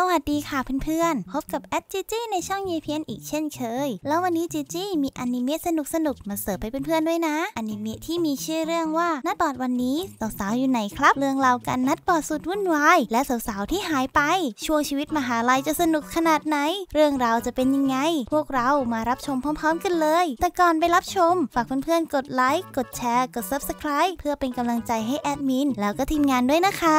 สวัสดีค่ะเพื่อนๆ พบกับแอดจีจี้ในช่องยีเพียนอีกเช่นเคย แล้ววันนี้จีจี้มีอนิเมะสนุกสนุกมาเสิร์ฟไปเพื่อนๆด้วยนะ อนิเมะที่มีชื่อเรื่องว่านัดบอดวันนี้ สาวๆอยู่ไหนครับ เรื่องราวการนัดบอดสุดวุ่นวาย และสาวๆที่หายไป ช่วงชีวิตมหาลัยจะสนุกขนาดไหน เรื่องราวจะเป็นยังไง พวกเรามารับชมพร้อมๆกันเลย แต่ก่อนไปรับชม ฝากเพื่อนๆกดไลค์กดแชร์ กด Subscribe เพื่อเป็นกำลังใจให้แอดมินแล้วก็ทีมงานด้วยนะคะ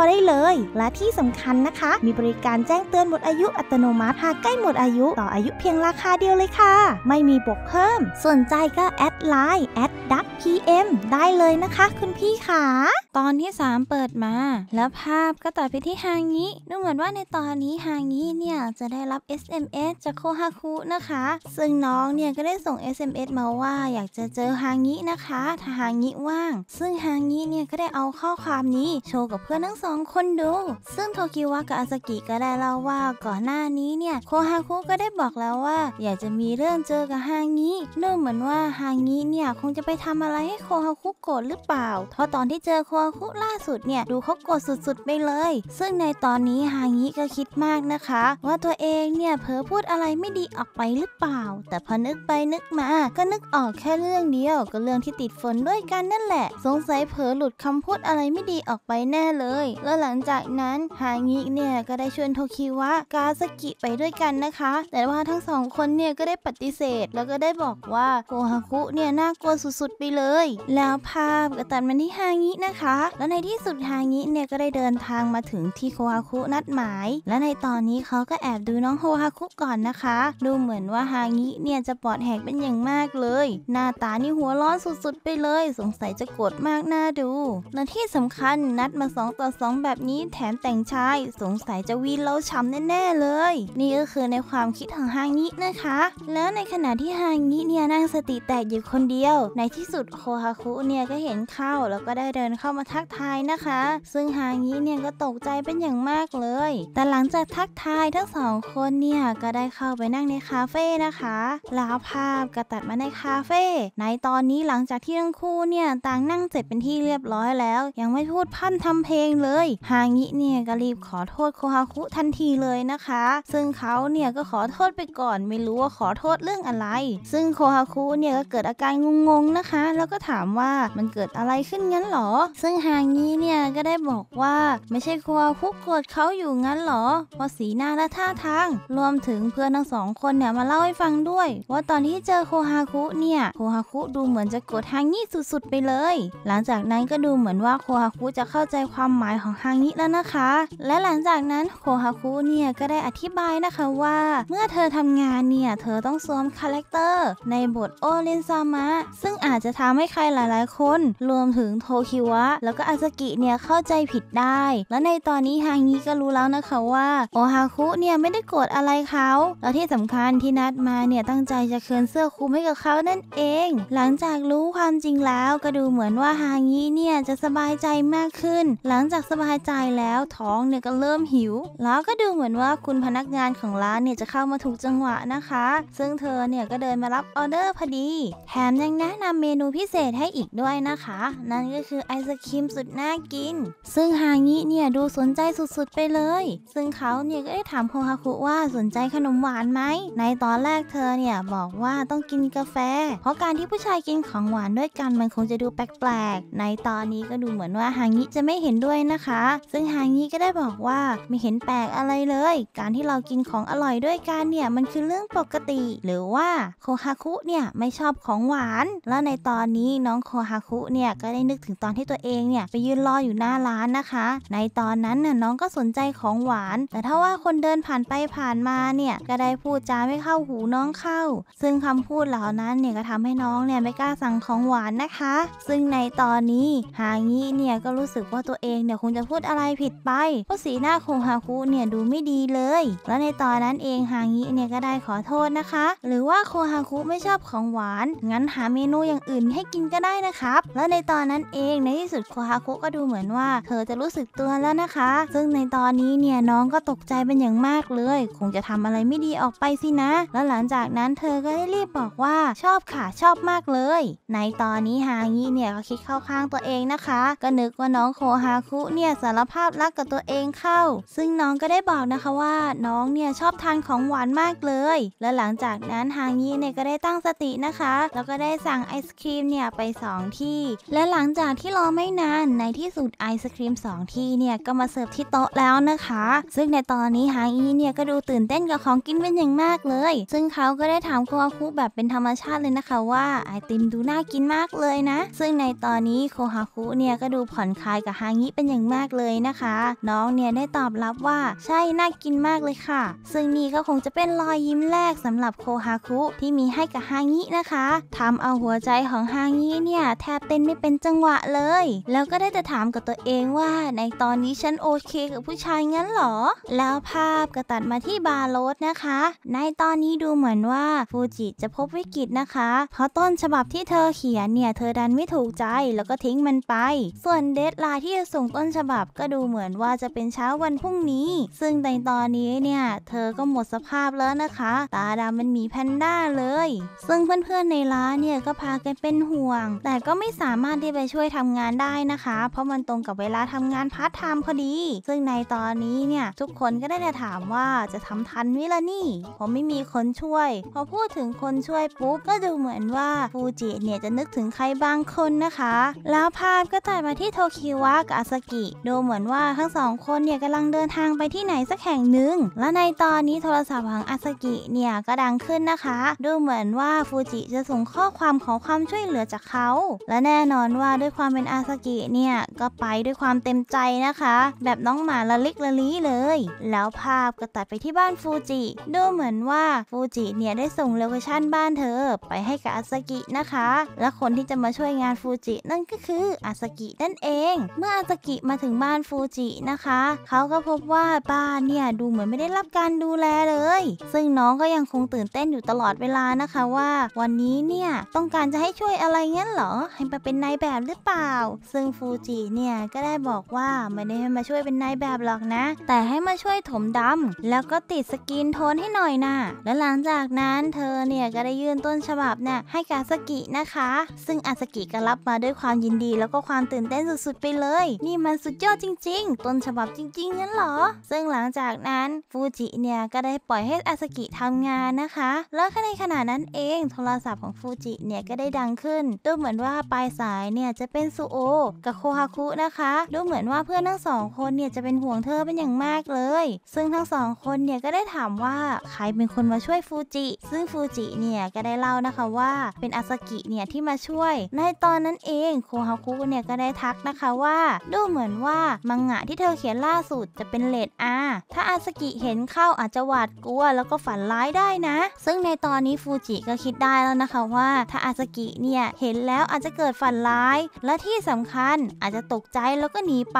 ได้เลย และที่สำคัญนะคะ มีบริการแจ้งเตือนหมดอายุอัตโนมัติหากใกล้หมดอายุต่ออายุเพียงราคาเดียวเลยค่ะ ไม่มีบวกเพิ่มสนใจก็ แอดไลน์แอดดักพีเอ็มได้เลยนะคะ คุณพี่ขาตอนที่ 3 เปิดมา แล้วภาพก็ตัดไปที่ฮางงี้ดูเหมือนว่าในตอนนี้ฮางงี้เนี่ย จะได้รับ SMS จากโคฮาคุนะคะ ซึ่งน้องเนี่ยก็ได้ส่ง SMS มาว่า อยากจะเจอฮางงี้นะคะ ถ้าฮางงี้ว่าง ซึ่งฮางงี้เนี่ยก็ได้เอาข้อความนี้โชว์กับเพื่อนทั้งสององคนดูซึ่งโทคิวะกับอาซากิก็ได้เล่าว่า ก่อนหน้านี้เนี่ยโคฮาคุก็ได้บอกแล้วว่า อยากจะมีเรื่องเจอกับฮางิดูเหมือนว่าฮางิเนี่ยคงจะไปทำอะไรให้โคฮาคุโกรธหรือเปล่า เพราะตอนที่เจอโคฮาคุล่าสุดเนี่ยดูเขาโกรธสุดๆไปเลย ซึ่งในตอนนี้ฮางิก็คิดมากนะคะ ว่าตัวเองเนี่ยเผลอพูดอะไรไม่ดีออกไปหรือเปล่า แต่พอนึกไปนึกมา ก็นึกออกแค่เรื่องเดียวก็เรื่องที่ติดฝนด้วยกันนั่นแหละ สงสัยเผลอหลุดคำพูดอะไรไม่ดีออกไปแน่เลยและหลังจากนั้นฮางิเนี่ยก็ได้ชวนโทคิวะกาสกิไปด้วยกันนะคะ แต่ว่าทั้งสองคนเนี่ย ก็ได้ปฏิเสธ แล้วก็ได้บอกว่าโกฮาคุเนี่ยน่ากลัวสุดๆไปเลย แล้วภาพก็ตัดมาที่ฮางินะคะ แล้วในที่สุดฮางิเนี่ยก็ได้เดินทางมาถึงที่โกฮาคุนัดหมาย และในตอนนี้เขาก็แอบดูน้องโฮฮาคุก่อนนะคะ ดูเหมือนว่าฮางิเนี่ยจะปอดแหกเป็นอย่างมากเลยหน้าตานี่หัวร้อนสุดๆ ไปเลยสงสัยจะโกรธมากหน้าดูและที่สำคัญนัดมา2ต่อของแบบนี้แถมแต่งชายสงสัยจะวีนเลาช้ำแน่ๆเลยนี่ก็คือในความคิดของฮางนี้นะคะ แล้วในขณะที่ฮางนี้เนี่ยนั่งสติแตกอยู่คนเดียว ในที่สุดโคฮาคุเนี่ยก็เห็นเข้าแล้วก็ได้เดินเข้ามาทักทายนะคะ ซึ่งฮางนี้เนี่ยก็ตกใจเป็นอย่างมากเลย แต่หลังจากทักทายทั้งสองคนเนี่ยก็ได้เข้าไปนั่งในคาเฟ่นะคะลาภาพก็ตัดมาในคาเฟ่ในตอนนี้หลังจากที่ทั้งคู่เนี่ยต่างนั่งเสร็จเป็นที่เรียบร้อยแล้ว ยังไม่พูดพันทำเพลงเลยฮางิเนี่ยก็รีบขอโทษโคฮาคุทันทีเลยนะคะ ซึ่งเขาเนี่ยก็ขอโทษไปก่อน ไม่รู้ว่าขอโทษเรื่องอะไร ซึ่งโคฮาคุเนี่ยก็เกิดอาการงงๆนะคะ แล้วก็ถามว่ามันเกิดอะไรขึ้นงั้นหรอ ซึ่งฮางิเนี่ยก็ได้บอกว่าไม่ใช่โคฮาคุโกรธเขาอยู่งั้นหรอเพราะสีหน้าและท่าทางรวมถึงเพื่อนทั้งสองคนเนี่ยมาเล่าให้ฟังด้วย ว่าตอนที่เจอโคฮาคุเนี่ยโคฮาคุดูเหมือนจะโกรธฮางิสุดๆไปเลย หลังจากนั้นก็ดูเหมือนว่าโคฮาคุจะเข้าใจความหมายของของฮางนิแล้วนะคะ และหลังจากนั้นโคฮาคุเนี่ยก็ได้อธิบายนะคะว่าเมื่อเธอทำงานเนี่ย เธอต้องสวมคาแรคเตอร์ ในบทโอเลนซามะ ซึ่งอาจจะทำให้ใครหลายๆคน รวมถึงโทคิวะ แล้วก็อาซากิเนี่ย เข้าใจผิดได้ และในตอนนี้ฮางนิก็รู้แล้วนะคะว่าโอฮาคุเนี่ยไม่ได้โกรธอะไรเขาแล้วที่สำคัญที่นัดมาเนี่ยตั้งใจจะเคลนเสื้อคลุมให้กับเขานั่นเอง หลังจากรู้ความจริงแล้วก็ดูเหมือนว่าฮางิเนี่ยจะสบายใจมากขึ้น หลังจากสบายใจแล้วท้องเนี่ยก็เริ่มหิว แล้วก็ดูเหมือนว่าคุณพนักงานของร้านเนี่ยจะเข้ามาถูกจังหวะนะคะ ซึ่งเธอเนี่ยก็เดินมารับออเดอร์พอดี แถมยังแนะนำเมนูพิเศษให้อีกด้วยนะคะ นั่นก็คือ ไอศครีมสุดน่ากิน ซึ่งฮางิเนี่ยดูสนใจสุดๆไปเลย ซึ่งเขาเนี่ยก็ได้ถามโฮฮาคุว่าสนใจขนมหวานไหม ในตอนแรกเธอเนี่ยบอกว่าต้องกินกาแฟ เพราะการที่ผู้ชายกินของหวานด้วยกัน มันคงจะดูแปลกๆในตอนนี้ก็ดูเหมือนว่าฮางิจะไม่เห็นด้วยนะคะคะซึ่งฮางี้ก็ได้บอกว่าไม่เห็นแปลกอะไรเลย การที่เรากินของอร่อยด้วยกันเนี่ย มันคือเรื่องปกติหรือว่าโคฮาคุเนี่ยไม่ชอบของหวาน แล้วในตอนนี้น้องโคฮาคุเนี่ยก็ได้นึกถึงตอนที่ตัวเองเนี่ยไปยืนรออยู่หน้าร้านนะคะ ในตอนนั้นน่ะน้องก็สนใจของหวาน แต่ถ้าว่าคนเดินผ่านไปผ่านมาเนี่ยก็ได้พูดจาไม่เข้าหูน้องเข้า ซึ่งคำพูดเหล่านั้นเนี่ยก็ทำให้น้องเนี่ยไม่กล้าสั่งของหวานนะคะ ซึ่งในตอนนี้ฮางี้เนี่ยก็รู้สึกว่าตัวเองเนี่ยคงงจะพูดอะไรผิดไปเพราะสีหน้าของฮาคุเนี่ยดูไม่ดีเลย และในตอนนั้นเองฮางิเนี่ยก็ได้ขอโทษนะคะ หรือว่าโคฮาคุไม่ชอบของหวานงั้นหาเมนูอย่างอื่นให้กินก็ได้นะครับ และในตอนนั้นเองในที่สุดโคฮาคุก็ดูเหมือนว่า เธอจะรู้สึกตัวแล้วนะคะ ซึ่งในตอนนี้เนี่ยน้องก็ตกใจเป็นอย่างมากเลย คงจะทำอะไรไม่ดีออกไปสินะ แล้วหลังจากนั้นเธอก็ได้รีบบอกว่าชอบค่ะชอบมากเลย ในตอนนี้ฮางิเนี่ยก็คิดเข้าข้างตัวเองนะคะ ก็นึกว่าน้องโคฮาคุเนี่ยเนี่ยสารภาพรักกับตัวเองเข้า ซึ่งน้องก็ได้บอกนะคะว่า น้องเนี่ยชอบทานของหวานมากเลย และหลังจากนั้นฮางยีเนี่ยก็ได้ตั้งสตินะคะ แล้วก็ได้สั่งไอศครีมเนี่ยไป2ที่ และหลังจากที่รอไม่นาน ในที่สุดไอศครีม2ที่เนี่ยก็มาเสิร์ฟที่โต๊ะแล้วนะคะ ซึ่งในตอนนี้ฮางยีเนี่ยก็ดูตื่นเต้นกับของกินเป็นอย่างมากเลย ซึ่งเขาก็ได้ถามโคฮาคุแบบเป็นธรรมชาติเลยนะคะว่าไอติมดูน่ากินมากเลยนะ ซึ่งในตอนนี้โคฮาคุเนี่ยก็ดูผ่อนคลายกับฮางิเป็นอย่างมากเลยนะคะ น้องเนี่ย ได้ตอบรับว่าใช่น่ากินมากเลยค่ะ ซึ่งนี่ก็คงจะเป็นรอยยิ้มแรกสำหรับโคฮาคุที่มีให้กับฮางินะคะทำเอาหัวใจของฮางิเนี่ย แทบเต้นไม่เป็นจังหวะเลย แล้วก็ได้แต่ถามกับตัวเองว่า ในตอนนี้ฉันโอเคกับผู้ชายงั้นหรอ แล้วภาพก็ตัดมาที่บาร์โรสนะคะ ในตอนนี้ดูเหมือนว่าฟูจิจะพบวิกฤตนะคะเพราะต้นฉบับที่เธอเขียนเนี่ยเธอดันไม่ถูกใจแล้วก็ทิ้งมันไป ส่วนเดทไลน์ที่จะส่งต้นฉบับก็ดูเหมือนว่าจะเป็นเช้าวันพรุ่งนี้ ซึ่งในตอนนี้เนี่ยเธอก็หมดสภาพแล้วนะคะ ตาดำมันมีแพนด้าเลย ซึ่งเพื่อนๆในร้านเนี่ยก็พากันเป็นห่วง แต่ก็ไม่สามารถที่ไปช่วยทำงานได้นะคะ เพราะมันตรงกับเวลาทำงานพาร์ทไทม์พอดี ซึ่งในตอนนี้เนี่ยทุกคนก็ได้แต่ถามว่าจะทำทันไหมล่ะนี่ผมไม่มีคนช่วย พอพูดถึงคนช่วยปุ๊บก็ดูเหมือนว่าฟูจิเนี่ยจะนึกถึงใครบางคนนะคะ แล้วภาพก็ตัดมาที่โทคิวะกับอาสกิดูเหมือนว่าทั้งสองคนเนี่ยกำลังเดินทางไปที่ไหนสักแห่งหนึ่ง และในตอนนี้โทรศัพท์ของอาสกิเนี่ยก็ดังขึ้นนะคะ ดูเหมือนว่า ฟูจิ จะส่งข้อความขอความช่วยเหลือจากเขา และแน่นอนว่าด้วยความเป็นอาสกิเนี่ยก็ไปด้วยความเต็มใจนะคะ แบบน้องหมาละลิกละลีเลย แล้วภาพก็ตัดไปที่บ้านฟูจิ ดูเหมือนว่าฟูจิเนี่ยได้ส่งโลเคชั่นบ้านเธอไปให้กับอาสกินะคะ และคนที่จะมาช่วยงานฟูจินั่นก็คืออาสกินั่นเอง เมื่ออาสกิมาถึงบ้านฟูจินะคะเขาก็พบว่าบ้านเนี่ยดูเหมือนไม่ได้รับการดูแลเลย ซึ่งน้องก็ยังคงตื่นเต้นอยู่ตลอดเวลานะคะว่า วันนี้เนี่ยต้องการจะให้ช่วยอะไรงั้นเหรอ ให้มาเป็นนายแบบหรือเปล่า ซึ่งฟูจิเนี่ยก็ได้บอกว่าไม่ได้ให้มาช่วยเป็นนายแบบหรอกนะแต่ให้มาช่วยถมดำแล้วก็ติดสกินโทนให้หน่อยนะ่ะและหลังจากนั้นเธอเนี่ยก็ได้ยื่นต้นฉบับเนี่ยให้กาสกินะคะ ซึ่งอาสกิก็รับมาด้วยความยินดีแล้วก็ความตื่นเต้นสุด ๆไปเลย นี่มันสุดยอดจริง ๆ ต้นฉบับจริงๆ นั้นเหรอ ซึ่งหลังจากนั้นฟูจิเนี่ยก็ได้ปล่อยให้อาสกิทำงานนะคะ แล้วในขณะนั้นเองโทรศัพท์ของฟูจิเนี่ยก็ได้ดังขึ้น ดูเหมือนว่าปลายสายเนี่ย จะเป็น ซูโอ กับโคฮาคุนะคะ ดูเหมือนว่าเพื่อนทั้งสองคนเนี่ยจะเป็นห่วงเธอเป็นอย่างมากเลย ซึ่งทั้งสองคนเนี่ยก็ได้ถามว่าใครเป็นคนมาช่วยฟูจิ ซึ่งฟูจิเนี่ยก็ได้เล่านะคะว่าเป็นอาสกิเนี่ยที่มาช่วย ในตอนนั้นเองโคฮาคุเนี่ยก็ได้ทักนะคะว่าดูเหมือนอนว่ามังงะที่เธอเขียนล่าสุดจะเป็นเลดอาถ้าอาสกิเห็นเข้าอาจจะหวาดกลัวแล้วก็ฝันร้ายได้นะ ซึ่งในตอนนี้ฟูจิก็คิดได้แล้วนะคะว่า ถ้าอาสกิเนี่ยเห็นแล้วอาจจะเกิดฝันร้าย และที่สำคัญอาจจะตกใจแล้วก็หนีไป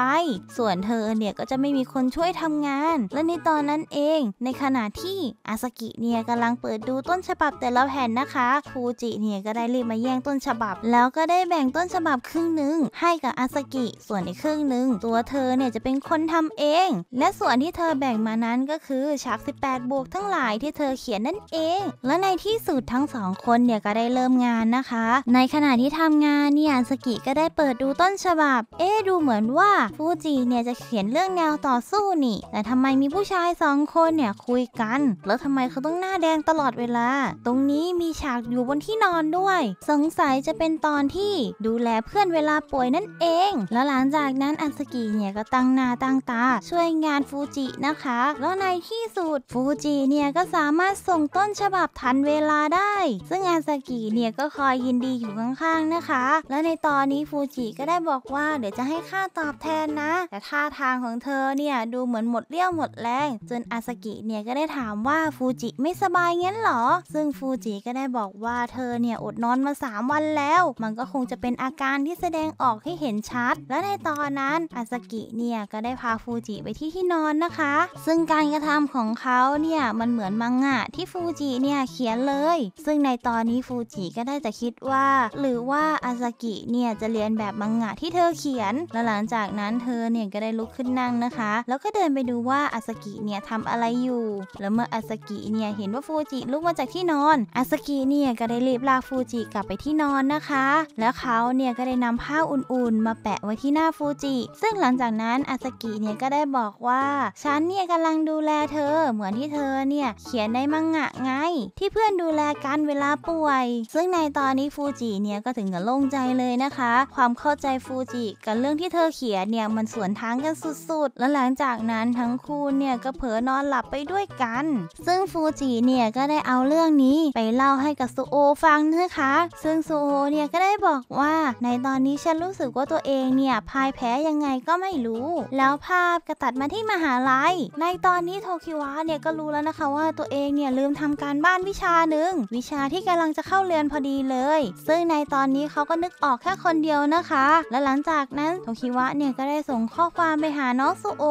ส่วนเธอเนี่ยก็จะไม่มีคนช่วยทำงาน และในตอนนั้นเอง ในขณะที่อาสกิเนี่ยกำลังเปิดดูต้นฉบับแต่ละแผ่นนะคะ ฟูจิเนี่ยก็ได้รีบมาแย่งต้นฉบับ แล้วก็ได้แบ่งต้นฉบับครึ่งหนึ่งให้กับอาสกิ ส่วนอีกครึ่งหนึ่ง่งตัวเธอเนี่ยจะเป็นคนทำเอง และส่วนที่เธอแบ่งมานั้นก็คือฉาก 18 บวกทั้งหลายที่เธอเขียนนั่นเอง และในที่สุดทั้งสองคนเนี่ยก็ได้เริ่มงานนะคะ ในขณะที่ทำงานเนี่ยสกิก็ได้เปิดดูต้นฉบับ เอ๊ดูเหมือนว่า ฟูจิเนี่ยจะเขียนเรื่องแนวต่อสู้นี่แต่ทำไมมีผู้ชายสองคนเนี่ยคุยกัน แล้วทำไมเขาต้องหน้าแดงตลอดเวลา ตรงนี้มีฉากอยู่บนที่นอนด้วย สงสัยจะเป็นตอนที่ดูแลเพื่อนเวลาป่วยนั่นเอง แล้วหลังจากนั้นอัสกีเนี่ยก็ตั้งหน้าตั้งตาช่วยงานฟูจินะคะแล้วในที่สุดฟูจิเนี่ยก็สามารถส่งต้นฉบับทันเวลาได้ ซึ่งอานสกิเนี่ยก็คอยยินดีอยู่ข้างๆนะคะ แล้วในตอนนี้ฟูจิก็ได้บอกว่าเดี๋ยวจะให้ค่าตอบแทนนะ แต่ท่าทางของเธอเนี่ยดูเหมือนหมดเรี่ยวหมดแรง จนอาซกิเนี่ยก็ได้ถามว่าฟูจิไม่สบายงั้นหรอ ซึ่งฟูจิก็ได้บอกว่าเธอเนี่ยอดนอนมา3วันแล้วมันก็คงจะเป็นอาการที่แสดงออกให้เห็นชัด และในตอนนั้นอาซากิเนี่ยก็ได้พาฟูจิไปที่ที่นอนนะคะซึ่งการกระทำของเขาเนี่ยมันเหมือนมังงะที่ฟูจิเนี่ยเขียนเลยซึ่งในตอนนี้ฟูจิก็ได้แต่คิดว่าหรือว่าอาซากิเนี่ยจะเรียนแบบมังงะที่เธอเขียนแลวหลังจากนั้นเธอเนี่ยก็ได้ลุกขึ้นนั่งนะคะ แล้วก็เดินไปดูว่าอาซากิเนี่ยทำอะไรอยู่แล้วเมื่ออาซากิเนี่ยเห็นว่าฟูจิลุกมาจากที่นอนอาซากิเนี่ยก็ได้รีบลากฟูจิกลับไปที่นอนนะคะแล้วเขาเนี่ยก็ได้นำผ้าอุ่นๆ มาแปะไว้ที่หน้าฟูจิซึ่งหลังจากนั้น อาสกิเนี่ยก็ได้บอกว่า ฉันเนี่ยกำลังดูแลเธอเหมือนที่เธอเนี่ยเขียนในมังงะไง ที่เพื่อนดูแลกันเวลาป่วย ซึ่งในตอนนี้ฟูจิเนี่ยก็ถึงกับโล่งใจเลยนะคะ ความเข้าใจฟูจิกับเรื่องที่เธอเขียนเนี่ยมันสวนทางกันสุดๆ และหลังจากนั้นทั้งคู่เนี่ยก็เผลอนอนหลับไปด้วยกัน ซึ่งฟูจิเนี่ยก็ได้เอาเรื่องนี้ไปเล่าให้กับซูโอฟังนะคะซึ่งซูโอเนี่ยก็ได้บอกว่า ในตอนนี้ฉันรู้สึกว่าตัวเองเนี่ยพ่ายแพ้ยังไงก็ไม่รู้ แล้วภาพก็ตัดมาที่มหาลัยในตอนนี้โทคิวะเนี่ยก็รู้แล้วนะคะว่าตัวเองเนี่ยลืมทำการบ้านวิชาหนึ่งวิชาที่กำลังจะเข้าเรียนพอดีเลย ซึ่งในตอนนี้เขาก็นึกออกแค่คนเดียวนะคะ และหลังจากนั้นโทคิวะเนี่ยก็ได้ส่งข้อความไปหาน้องซูโอ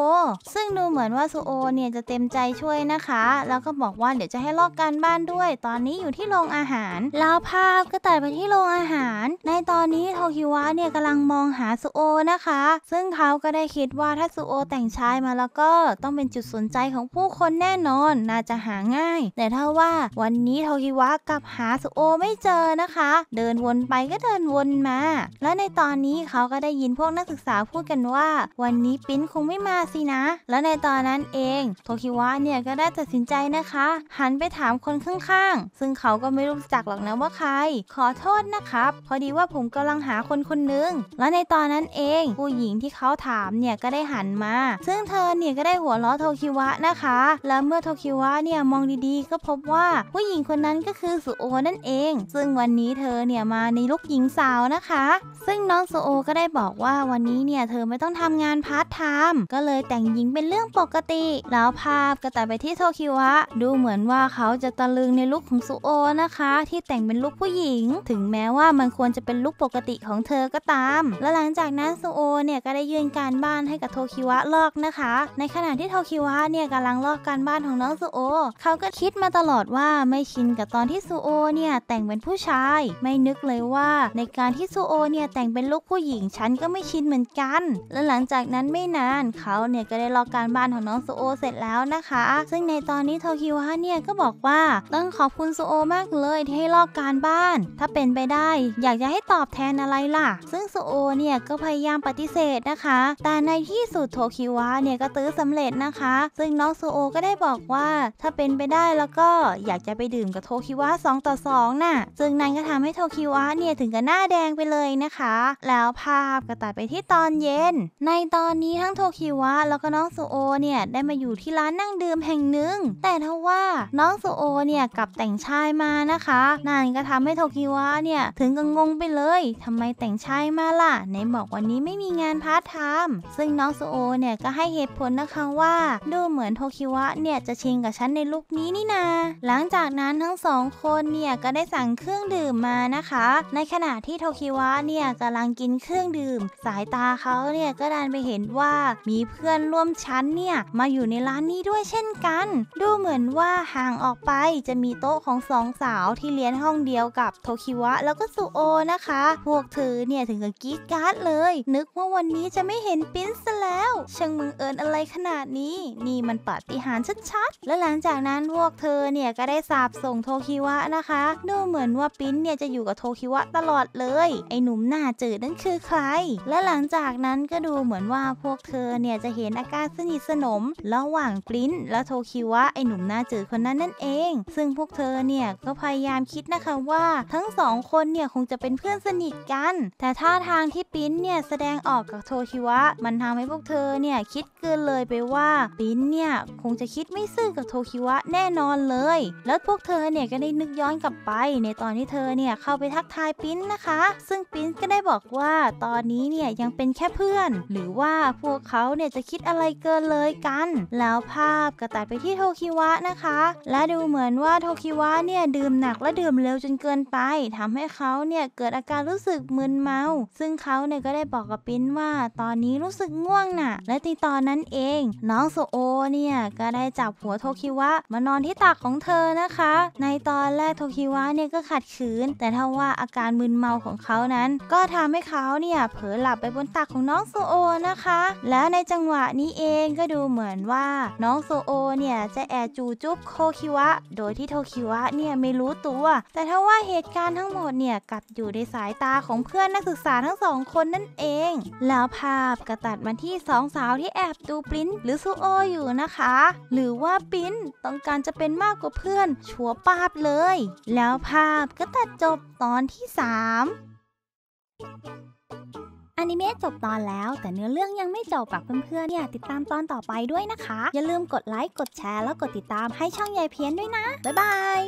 ซึ่งดูเหมือนว่าซูโอเนี่ยจะเต็มใจช่วยนะคะ แล้วก็บอกว่าเดี๋ยวจะให้ลอกการบ้านด้วย ตอนนี้อยู่ที่โรงอาหาร แล้วภาพก็ตัดไปที่โรงอาหารในตอนนี้โทคิวะเนี่ยกำลังมองหาซูโอนะคะซึ่ง่งเขาก็ได้คิดว่าถ้าซูโอแต่งชายมาแล้วก็ต้องเป็นจุดสนใจของผู้คนแน่นอนน่าจะหาง่าย แต่ถ้าว่า วันนี้โทคิวะกับหาซูโอไม่เจอนะคะ เดินวนไปก็เดินวนมา และในตอนนี้เขาก็ได้ยินพวกนักศึกษาพูดกันว่า วันนี้ปิ้นคงไม่มาสินะ และในตอนนั้นเอง โทคิวะเนี่ยก็ได้ตัดสินใจนะคะ หันไปถามคนข้างๆ ซึ่งเขาก็ไม่รู้จักหรอกนะว่าใคร ขอโทษนะครับพอดีว่าผมกำลังหาคนคนนึงและในตอนนั้นเองผู้หญิงที่เขาถามเนี่ยก็ได้หันมา ซึ่งเธอเนี่ยก็ได้หัวล้อโทคิวะนะคะ แล้วเมื่อโทคิวะเนี่ยมองดีๆก็พบว่าผู้หญิงคนนั้นก็คือสุโอนั่นเอง ซึ่งวันนี้เธอเนี่ยมาในลุกหญิงสาวนะคะ ซึ่งน้องสุโอก็ได้บอกว่าวันนี้เนี่ย เธอไม่ต้องทำงานพาร์ทไทม์ก็เลยแต่งหญิงเป็นเรื่องปกติ แล้วภาพก็ตัดไปที่โทคิวะ ดูเหมือนว่าเขาจะตะลึงในลุกของสุโอนะคะ ที่แต่งเป็นลุกผู้หญิง ถึงแม้ว่ามันควรจะเป็นลุกปกติของเธอก็ตาม และหลังจากนั้นสุโอเนี่ยก็ได้ยื่นการบ้านให้กับโทคิวะลอกนะคะ ในขณะที่โทคิวะเนี่ยกำลังลอกการบ้านของน้องซูโอเขาก็คิดมาตลอดว่าไม่ชินกับตอนที่ซูโอเนี่ยแต่งเป็นผู้ชายไม่นึกเลยว่าในการที่ซูโอเนี่ยแต่งเป็นลูกผู้หญิงฉันก็ไม่ชินเหมือนกัน และหลังจากนั้นไม่นานเขาเนี่ยก็ได้ลอกการบ้านของน้องซูโอเสร็จแล้วนะคะ ซึ่งในตอนนี้โทคิวะเนี่ยก็บอกว่าต้องขอบคุณซูโอมากเลยที่ให้ลอกการบ้าน ถ้าเป็นไปได้ อยากจะให้ตอบแทนอะไรล่ะ ซึ่งซูโอเนี่ยก็พยายามปฏิเสธจนะคะแต่ในที่สุดโทคิวะเนี่ยก็ตื้อสำเร็จนะคะซึ่งน้องโซโอก็ได้บอกว่าถ้าเป็นไปได้แล้วก็อยากจะไปดื่มกับโทคิวะ2ต่อ2น่ะซึ่งนั่นก็ทำให้โทคิวะเนี่ยถึงกับหน้าแดงไปเลยนะคะ แล้วภาพก็ตัดไปที่ตอนเย็น ในตอนนี้ทั้งโทคิวะแล้วก็น้องโซโอเนี่ยได้มาอยู่ที่ร้านนั่งดื่มแห่งหนึ่งแต่ทว่าน้องโซโอเนี่ยกับแต่งชายมานะคะนั่นก็ทำให้โทคิวะเนี่ยถึงกับงงไปเลย ทำไมแต่งชายมาล่ะในบอกวันนี้ไม่มีงานพาาร์ทไทม์ซึ่งน้องซูโอเนี่ยก็ให้เหตุผลนะคะว่าดูเหมือนโทคิวะเนี่ยจะชิงกับฉันในลุคนี้นี่นาหลังจากนั้นทั้งสองคนเนี่ยก็ได้สั่งเครื่องดื่มมานะคะในขณะที่โทคิวะเนี่ยกำลังกินเครื่องดื่ม สายตาเขาเนี่ยก็ดันไปเห็นว่ามีเพื่อนร่วมชั้นเนี่ยมาอยู่ในร้านนี้ด้วยเช่นกัน ดูเหมือนว่าห่างออกไปจะมีโต๊ะของสองสาวที่เรียนห้องเดียวกับโทคิวะแล้วก็ซูโอนะคะ พวกเธอเนี่ยถึงกับกิ๊กการ์ดเลย นึกว่าวันนี้ี้จะไม่เห็นปิ้นซะแล้วช่างมึงเอิญอะไรขนาดนี้นี่มันปาฏิหาริย์ชัดๆ และหลังจากนั้นพวกเธอเนี่ยก็ได้สาบส่งโทคิวะนะคะดูเหมือนว่าปิ้นเนี่ยจะอยู่กับโทคิวะตลอดเลย ไอหนุ่มหน้าจืดนั่นคือใครและหลังจากนั้นก็ดูเหมือนว่าพวกเธอเนี่ยจะเห็นอาการสนิทสนม ระหว่างปิ้นและโทคิวะไอหนุ่มหน้าจืดคนนั้นนั่นเอง ซึ่งพวกเธอเนี่ยก็พยายามคิดนะคะว่าทั้งสองคนเนี่ยคงจะเป็นเพื่อนสนิทกัน แต่ท่าทางที่ปิ้นเนี่ยแสดงออกกับโททชิวะมันทำให้พวกเธอเนี่ยคิดเกินเลยไปว่าปิ้นเนี่ยคงจะคิดไม่ซื่อกับโทคิวะแน่นอนเลย แล้วพวกเธอเนี่ยก็ได้นึกย้อนกลับไป ในตอนที่เธอเนี่ยเข้าไปทักทายปิ้นนะคะ ซึ่งปิ้นก็ได้บอกว่าตอนนี้เนี่ยยังเป็นแค่เพื่อน หรือว่าพวกเขาเนี่ยจะคิดอะไรเกินเลยกัน แล้วภาพก็ตัดไปที่โทคิวะนะคะ และดูเหมือนว่าโทคิวะเนี่ยดื่มหนักและดื่มเร็วจนเกินไป ทำให้เขาเนี่ยเกิดอาการรู้สึกมึนเมาซึ่งเขาเนี่ยก็ได้บอกกับปิ้นว่าตอนนี้รู้สึกง่วงน่ะ และในตอนนั้นเอง น้องโซโอเนี่ยก็ได้จับหัวโทคิวะมานอนที่ตักของเธอนะคะ ในตอนแรกโทคิวะเนี่ยก็ขัดขืนแต่ถ้าว่าอาการมึนเมาของเขานั้น ก็ทำให้เขาเนี่ยเผลอหลับไปบนตักของน้องโซโอนะคะ แล้วในจังหวะนี้เองก็ดูเหมือนว่าน้องโซโอเนี่ยจะแอบจูจุ๊บโคคิวะ โดยที่โทคิวะเนี่ยไม่รู้ตัว แต่ถ้าว่าเหตุการณ์ทั้งหมดเนี่ยกลับอยู่ในสายตาของเพื่อนนักศึกษาทั้งสองคนนั่นเองแล้วภาพกระตัดมาที่สองสาวที่แอบดูปริ้นหรือซูโออยู่นะคะ หรือว่าปริ้นต้องการจะเป็นมากกว่าเพื่อน ชัวปาบเลย แล้วภาพก็ตัดจบตอนที่สามอนิเมะจบตอนแล้วแต่เนื้อเรื่องยังไม่จบฝากเพื่อนๆเนี่ยติดตามตอนต่อไปด้วยนะคะ อย่าลืมกดไลค์กดแชร์แล้วกดติดตามให้ช่องยายเพี้ยนด้วยนะบ๊ายบาย